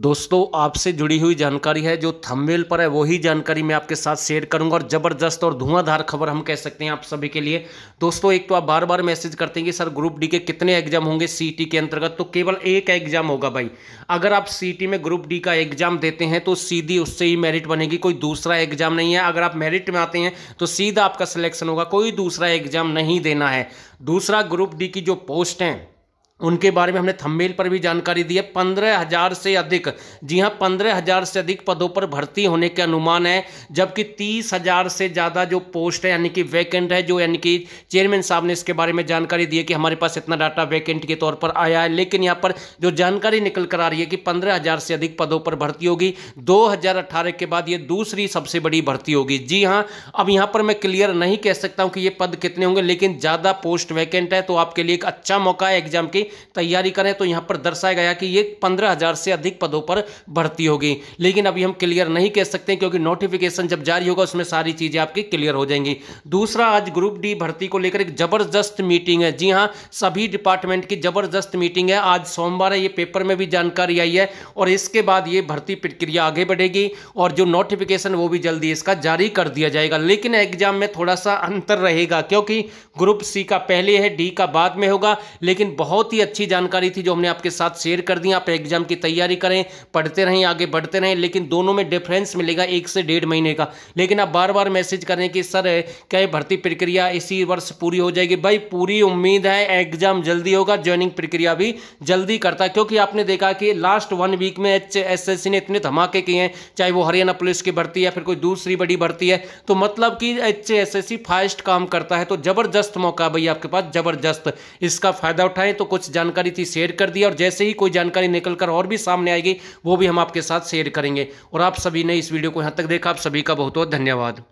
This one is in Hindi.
दोस्तों आपसे जुड़ी हुई जानकारी है जो थंबनेल पर है वही जानकारी मैं आपके साथ शेयर करूंगा और ज़बरदस्त और धुआंधार खबर हम कह सकते हैं आप सभी के लिए दोस्तों एक तो आप बार बार मैसेज करते हैं कि सर ग्रुप डी के कितने एग्जाम होंगे सीटी के अंतर्गत तो केवल एक एग्जाम होगा भाई अगर आप सीटी में ग्रुप डी का एग्जाम देते हैं तो सीधी उससे ही मेरिट बनेगी कोई दूसरा एग्जाम नहीं है अगर आप मेरिट में आते हैं तो सीधा आपका सिलेक्शन होगा कोई दूसरा एग्जाम नहीं देना है दूसरा ग्रुप डी की जो पोस्ट हैं उनके बारे में हमने थंबनेल पर भी जानकारी दी है पंद्रह हज़ार से अधिक जी हाँ पंद्रह हज़ार से अधिक पदों पर भर्ती होने के अनुमान है जबकि तीस हज़ार से ज़्यादा जो पोस्ट है यानी कि वैकेंट है जो यानी कि चेयरमैन साहब ने इसके बारे में जानकारी दी है कि हमारे पास इतना डाटा वैकेंट के तौर पर आया है लेकिन यहाँ पर जो जानकारी निकल कर आ रही है कि पंद्रह से अधिक पदों पर भर्ती होगी दो के बाद ये दूसरी सबसे बड़ी भर्ती होगी जी हाँ अब यहाँ पर मैं क्लियर नहीं कह सकता हूँ कि ये पद कितने होंगे लेकिन ज़्यादा पोस्ट वैकेंट है तो आपके लिए एक अच्छा मौका है एग्जाम की तैयारी करें तो यहाँ पर दर्शाया गया कि ये पंद्रह हज़ार से अधिक पदों पर भर्ती होगी लेकिन अभी हम क्लियर नहीं कह सकते क्योंकि नोटिफिकेशन जब जारी होगा उसमें सारी चीज़ें आपकी क्लियर हो जाएंगी दूसरा आज ग्रुप डी भर्ती को लेकर एक ज़बरदस्त मीटिंग है जी हाँ सभी डिपार्टमेंट की ज़बरदस्त मीटिंग है आज सोमवार है ये पेपर में भी जानकारी आई है और इसके बाद ये भर्ती प्रक्रिया आगे बढ़ेगी और जो नोटिफिकेशन वो भी जल्दी इसका जारी कर दिया जाएगा लेकिन एग्जाम में थोड़ा सा अंतर रहेगा क्योंकि ग्रुप सी का पहले है डी का बाद में होगा लेकिन बहुत ही अच्छी जानकारी थी जो हमने आपके साथ शेयर कर दी आप एग्जाम की तैयारी करें पढ़ते रहें आगे बढ़ते रहें लेकिन दोनों में डिफरेंस मिलेगा एक से डेढ़ महीने का लेकिन आप बार बार मैसेज करें कि सर क्या भर्ती प्रक्रिया इसी वर्ष पूरी हो जाएगी भाई पूरी उम्मीद है एग्जाम जल्दी होगा ज्वाइनिंग प्रक्रिया भी जल्दी करता है क्योंकि आपने देखा कि लास्ट वन वीक में एच ने इतने धमाके किए हैं चाहे वो हरियाणा पुलिस की भर्ती या फिर कोई दूसरी बड़ी भर्ती है तो मतलब कि एच फास्ट काम करता है तो जबरदस्त मौका भाई आपके पास जबरदस्त इसका फायदा उठाएं तो कुछ कुछ जानकारी थी शेयर कर दी और जैसे ही कोई जानकारी निकल कर और भी सामने आएगी वो भी हम आपके साथ शेयर करेंगे और आप सभी ने इस वीडियो को यहाँ तक देखा आप सभी का बहुत बहुत धन्यवाद